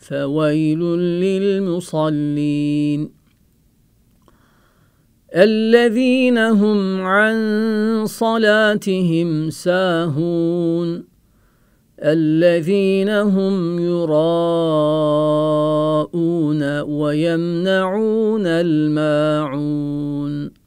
فويل للمصلين الذين هم عن صلاتهم ساهون الذين هم يراءون ويمنعون الماعون